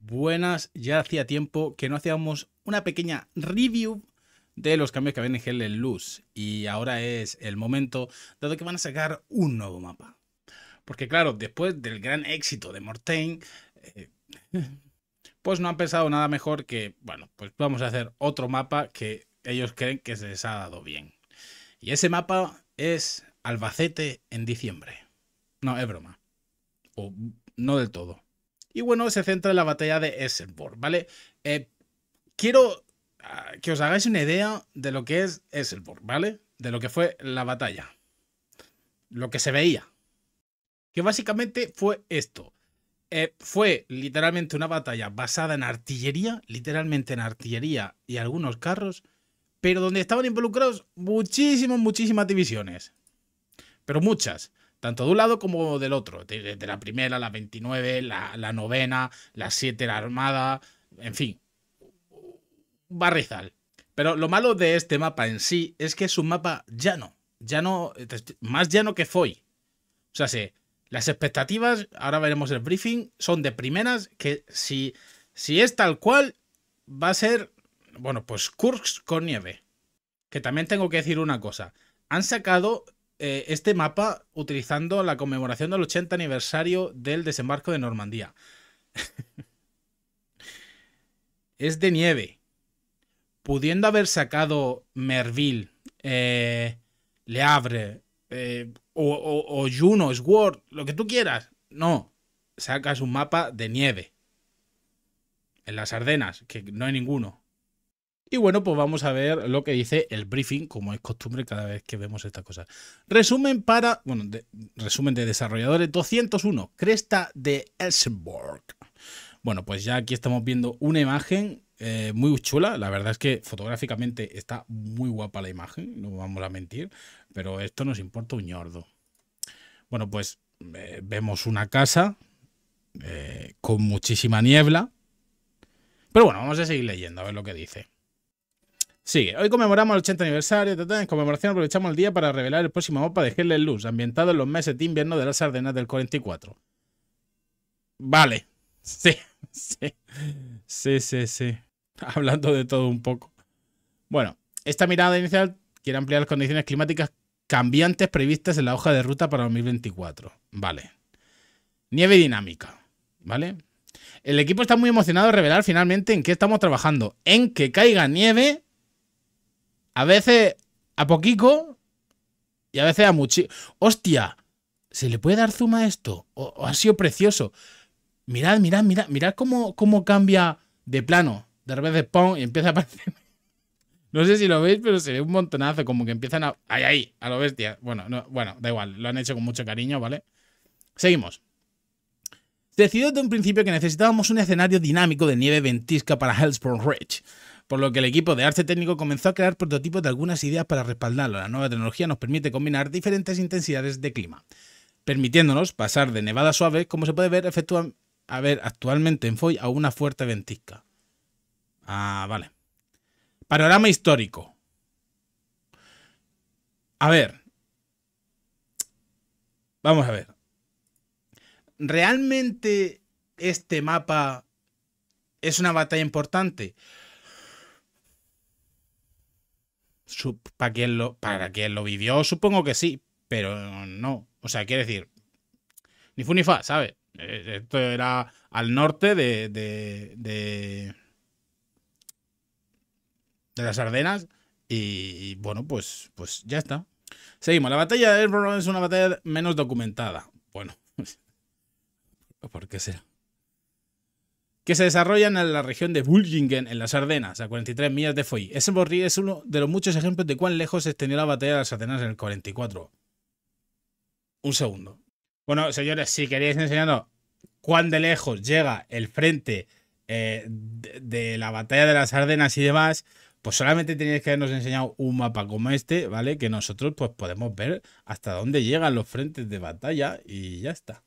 buenas. Ya hacía tiempo que no hacíamos una pequeña review de los cambios que habían en Hell Luz. Y ahora es el momento, dado que van a sacar un nuevo mapa. Porque claro, después del gran éxito de Mortain, eh, pues no han pensado nada mejor que, bueno, pues vamos a hacer otro mapa que ellos creen que se les ha dado bien. Y ese mapa es Albacete en diciembre. No, es broma. O no del todo. Y bueno, se centra en la batalla de Esselborg, ¿vale? Eh, quiero ah, que os hagáis una idea de lo que es Esselborg, ¿vale? De lo que fue la batalla. Lo que se veía. Que básicamente fue esto. Eh, fue literalmente una batalla basada en artillería, literalmente en artillería y algunos carros, pero donde estaban involucrados muchísimas, muchísimas divisiones. Pero muchas tanto de un lado como del otro, de la primera, la 29, la, novena, la 7, la armada, en fin, barrizal. Pero lo malo de este mapa en sí es que es un mapa llano, eh, más llano que fue O sea, sí, las expectativas, ahora veremos el briefing, son de primeras que si, si es tal cual, va a ser, bueno, pues Kursk con nieve. Que también tengo que decir una cosa, han sacado eh, este mapa utilizando la conmemoración del 80 aniversario del desembarco de Normandía. es de nieve. Pudiendo haber sacado Merville, eh, Le Havre, eh, o, o, Juno, Sword, lo que tú quieras. No, sacas un mapa de nieve. En las Ardenas, que no hay ninguno. Y bueno, pues vamos a ver lo que dice el briefing, como es costumbre cada vez que vemos estas cosas. Resumen para, bueno, resumen de desarrolladores 201, Cresta de Elsenborg. Bueno, pues ya aquí estamos viendo una imagen eh, muy chula. La verdad es que fotográficamente está muy guapa la imagen, no vamos a mentir, pero esto nos importa un ñordo. Bueno, pues eh, vemos una casa eh, con muchísima niebla. Pero bueno, vamos a seguir leyendo a ver lo que dice. Sigue. Hoy conmemoramos el 80 aniversario. En conmemoración aprovechamos el día para revelar el próximo mapa de Hell Luz, ambientado en los meses de invierno de las Ardenas del 44. Vale. Sí, sí. Sí, sí, sí. Hablando de todo un poco. Bueno, esta mirada inicial quiere ampliar las condiciones climáticas cambiantes previstas en la hoja de ruta para 2024. Vale. Nieve dinámica. ¿Vale? El equipo está muy emocionado de revelar finalmente en qué estamos trabajando. En que caiga nieve a veces a poquico y a veces a mucho. ¡Hostia! ¿Se le puede dar zuma a esto? O, ha sido precioso. Mirad, mirad, mirad, mirad cómo, cómo cambia de plano. De repente, ¡pum! y empieza a aparecer. No sé si lo veis, pero se ve un montonazo, como que empiezan a. ¡Ay, ahí! A lo bestia. Bueno, bueno, da igual, lo han hecho con mucho cariño, ¿vale? Seguimos. Decidió desde un principio que necesitábamos un escenario dinámico de nieve ventisca para Hellspawn Ridge por lo que el equipo de arte técnico comenzó a crear prototipos de algunas ideas para respaldarlo. La nueva tecnología nos permite combinar diferentes intensidades de clima, permitiéndonos pasar de nevadas suaves, como se puede ver, a ver actualmente en Foy, a una fuerte ventisca. Ah, vale. Panorama histórico. A ver. Vamos a ver. ¿Realmente este mapa es una batalla importante? para quien lo, para quien lo vivió, supongo que sí, pero no. O sea, quiere decir, ni fu ni fa, ¿sabes? E, esto era al norte de, de, de, las Ardenas y, bueno, pues, pues ya está. Seguimos, la batalla de Elbron es una batalla menos documentada. Bueno, ¿por qué será? que se desarrollan en la región de Bulgingen, en las Ardenas, a 43 millas de Foy. Ese borri es uno de los muchos ejemplos de cuán lejos se extendió la batalla de las Ardenas en el 44. Un segundo. Bueno, señores, si queréis enseñarnos cuán de lejos llega el frente eh, de, de, la batalla de las Ardenas y demás, pues solamente tenéis que habernos enseñado un mapa como este, ¿vale? Que nosotros pues podemos ver hasta dónde llegan los frentes de batalla y ya está.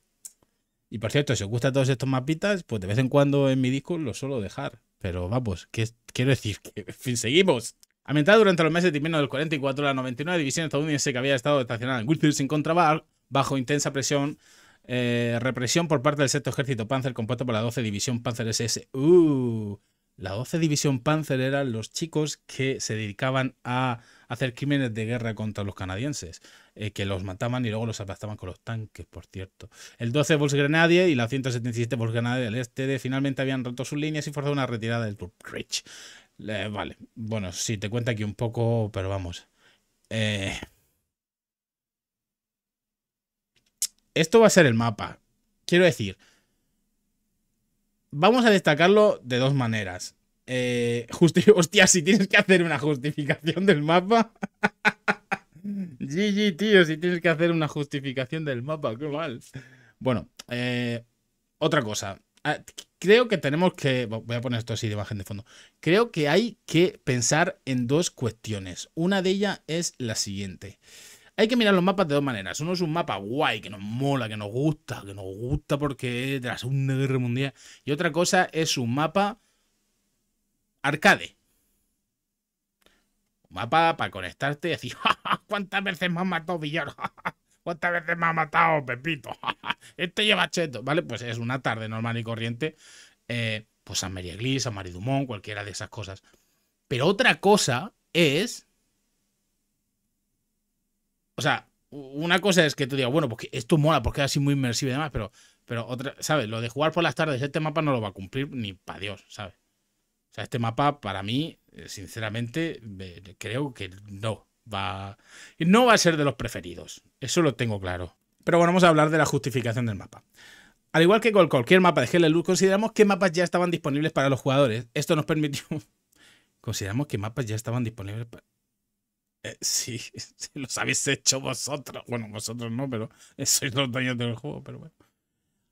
Y por cierto, si os gustan todos estos mapitas, pues de vez en cuando en mi disco los suelo dejar. Pero vamos, que quiero decir que fin, seguimos. A durante los meses de invierno del 44, la 99 división estadounidense que había estado estacionada en Wiltshire sin contrabar, bajo intensa presión eh, represión por parte del sexto ejército Panzer compuesto por la 12 División Panzer SS. Uh, la 12 División Panzer eran los chicos que se dedicaban a hacer crímenes de guerra contra los canadienses, eh, que los mataban y luego los aplastaban con los tanques, por cierto. El 12 Volksgrenadier y la 177 Volksgrenadier del Este de, finalmente habían roto sus líneas y forzado una retirada del Turkish. vale, bueno, si te cuenta aquí un poco, pero vamos. Eh, esto va a ser el mapa. Quiero decir, vamos a destacarlo de dos maneras. Eh, Hostia, si tienes que hacer una justificación del mapa. GG, tío, si tienes que hacer una justificación del mapa, qué mal. Bueno, eh, otra cosa. Ah, creo que tenemos que. Voy a poner esto así de imagen de fondo. Creo que hay que pensar en dos cuestiones. Una de ellas es la siguiente. Hay que mirar los mapas de dos maneras. Uno es un mapa guay, que nos mola, que nos gusta, que nos gusta porque es de la Segunda Guerra Mundial. Y otra cosa es un mapa Arcade. Un mapa para conectarte y decir, ¡Ja, ja, ¿cuántas veces me han matado Villar? ¿Cuántas veces me ha matado Pepito? este lleva cheto, ¿vale? Pues es una tarde normal y corriente. Eh, pues San María Glis, San Marie Dumont, cualquiera de esas cosas. Pero otra cosa es. O sea, una cosa es que tú digas, bueno, porque esto mola, porque es así muy inmersivo y demás, pero, pero otra, ¿sabes? Lo de jugar por las tardes, este mapa no lo va a cumplir ni para Dios, ¿sabes? O sea, este mapa para mí, eh, sinceramente, creo que no va, no va a ser de los preferidos. Eso lo tengo claro. Pero bueno, vamos a hablar de la justificación del mapa. Al igual que con cualquier mapa de Hell consideramos que mapas ya estaban disponibles para los jugadores. Esto nos permitió. Consideramos que mapas ya estaban disponibles para. Eh, sí, los habéis hecho vosotros. Bueno, vosotros no, pero sois los daños del juego, pero bueno.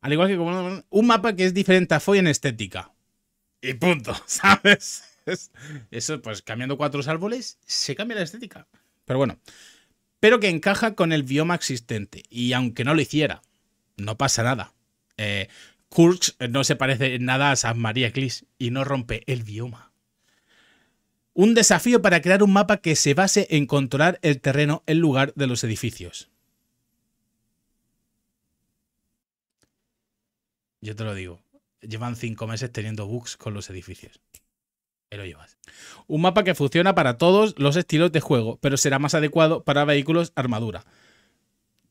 Al igual que con un mapa que es diferente a Foy en estética y punto, ¿sabes? Eso, pues cambiando cuatro árboles, se cambia la estética. Pero bueno, pero que encaja con el bioma existente. Y aunque no lo hiciera, no pasa nada. Eh, Kurz no se parece nada a San María Clis y no rompe el bioma. Un desafío para crear un mapa que se base en controlar el terreno en lugar de los edificios. Yo te lo digo llevan cinco meses teniendo bugs con los edificios. Pero llevas. Un mapa que funciona para todos los estilos de juego, pero será más adecuado para vehículos armadura.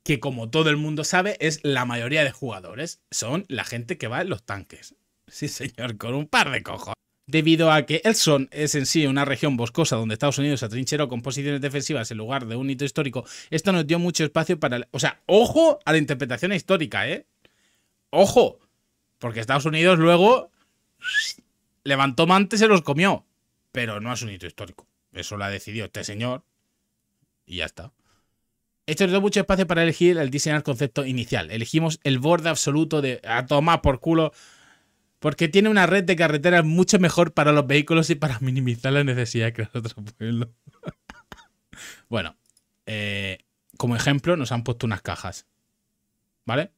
Que como todo el mundo sabe, es la mayoría de jugadores. Son la gente que va en los tanques. Sí, señor, con un par de cojos. Debido a que Elson es en sí una región boscosa donde Estados Unidos atrincheró con posiciones defensivas en lugar de un hito histórico, esto nos dio mucho espacio para... O sea, ojo a la interpretación histórica, ¿eh? Ojo, porque Estados Unidos luego levantó mantes y se los comió. Pero no es un hito histórico. Eso lo ha decidido este señor. Y ya está. Esto nos da mucho espacio para elegir el diseñar concepto inicial. Elegimos el borde absoluto de a tomar por culo. Porque tiene una red de carreteras mucho mejor para los vehículos y para minimizar la necesidad que los otros pueblos. bueno, eh, como ejemplo nos han puesto unas cajas. ¿Vale?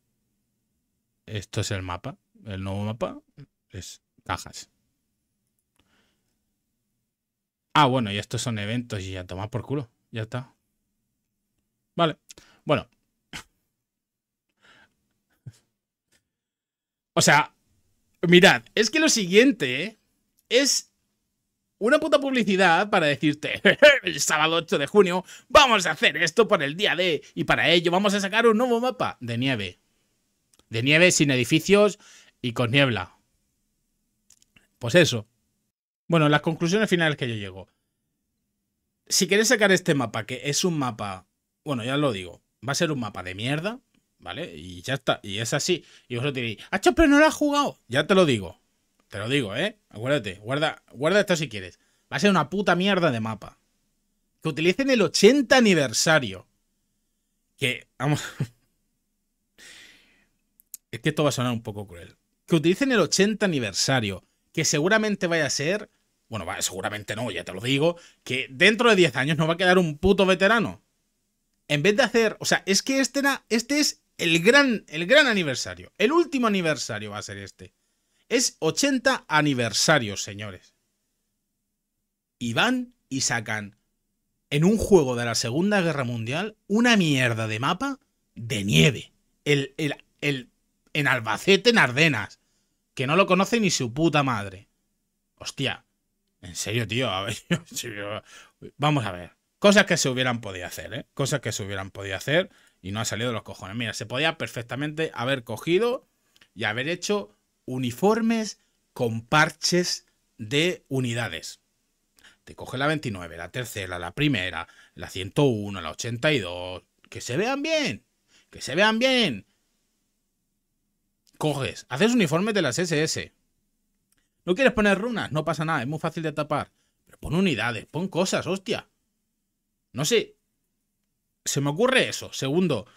Esto es el mapa el nuevo mapa es cajas. Ah, bueno, y estos son eventos y ya tomar por culo. Ya está. Vale. Bueno. o sea, mirad, es que lo siguiente ¿eh? es una puta publicidad para decirte, el sábado 8 de junio vamos a hacer esto por el día de, y para ello vamos a sacar un nuevo mapa de nieve. De nieve sin edificios, y con niebla. Pues eso. Bueno, las conclusiones finales que yo llego. Si queréis sacar este mapa, que es un mapa, bueno, ya lo digo, va a ser un mapa de mierda, ¿vale? Y ya está, y es así. Y vosotros diréis, ah, ¡Hacho, pero no lo has jugado! Ya te lo digo, te lo digo, ¿eh? Acuérdate, guarda, guarda esto si quieres. Va a ser una puta mierda de mapa. Que utilicen el 80 aniversario. Que, vamos... es que esto va a sonar un poco cruel que utilicen el 80 aniversario, que seguramente vaya a ser, bueno, seguramente no, ya te lo digo, que dentro de 10 años no va a quedar un puto veterano. En vez de hacer, o sea, es que este, este es el gran, el gran aniversario, el último aniversario va a ser este. Es 80 aniversarios, señores. Y van y sacan en un juego de la Segunda Guerra Mundial una mierda de mapa de nieve. El, el, el en Albacete, en Ardenas. Que no lo conoce ni su puta madre. Hostia. En serio, tío. vamos a ver. Cosas que se hubieran podido hacer, ¿eh? Cosas que se hubieran podido hacer y no ha salido de los cojones. Mira, se podía perfectamente haber cogido y haber hecho uniformes con parches de unidades. Te coge la 29, la tercera, la primera, la 101, la 82. Que se vean bien. Que se vean bien coges, haces uniformes de las SS. No quieres poner runas, no pasa nada, es muy fácil de tapar. Pero pon unidades, pon cosas, hostia. No sé. Se me ocurre eso. Segundo,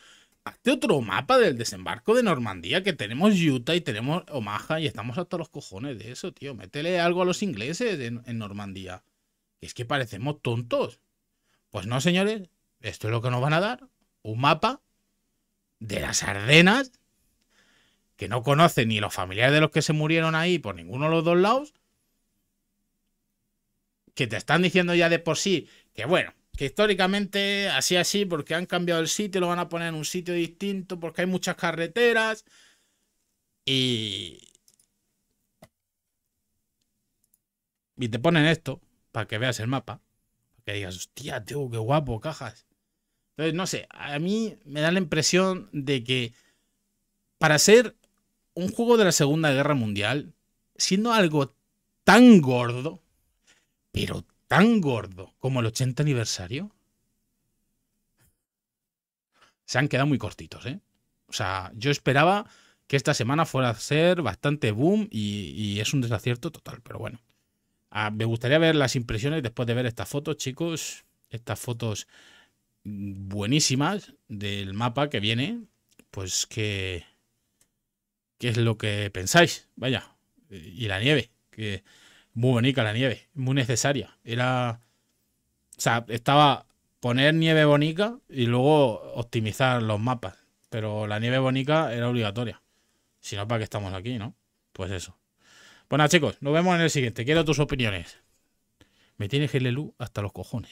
hazte otro mapa del desembarco de Normandía, que tenemos Utah y tenemos Omaha y estamos hasta los cojones de eso, tío. Métele algo a los ingleses en, en Normandía. Es que parecemos tontos. Pues no, señores, esto es lo que nos van a dar. Un mapa de las Ardenas que no conoce ni los familiares de los que se murieron ahí por ninguno de los dos lados, que te están diciendo ya de por sí que bueno, que históricamente así así, porque han cambiado el sitio, lo van a poner en un sitio distinto, porque hay muchas carreteras y... Y te ponen esto para que veas el mapa, para que digas, hostia, tío, qué guapo, cajas. Entonces, no sé, a mí me da la impresión de que para ser un juego de la Segunda Guerra Mundial siendo algo tan gordo, pero tan gordo como el 80 aniversario, se han quedado muy cortitos, ¿eh? O sea, yo esperaba que esta semana fuera a ser bastante boom y, es un desacierto total, pero bueno. Ah, me gustaría ver las impresiones después de ver estas fotos, chicos. Estas fotos buenísimas del mapa que viene. Pues que qué es lo que pensáis. Vaya, y la nieve, que muy bonita la nieve, muy necesaria. Era, o sea, estaba poner nieve bonita y luego optimizar los mapas. Pero la nieve bonita era obligatoria. Si no, ¿para qué estamos aquí, no? Pues eso. Bueno, chicos, nos vemos en el siguiente. Quiero tus opiniones. Me tienes que hasta los cojones.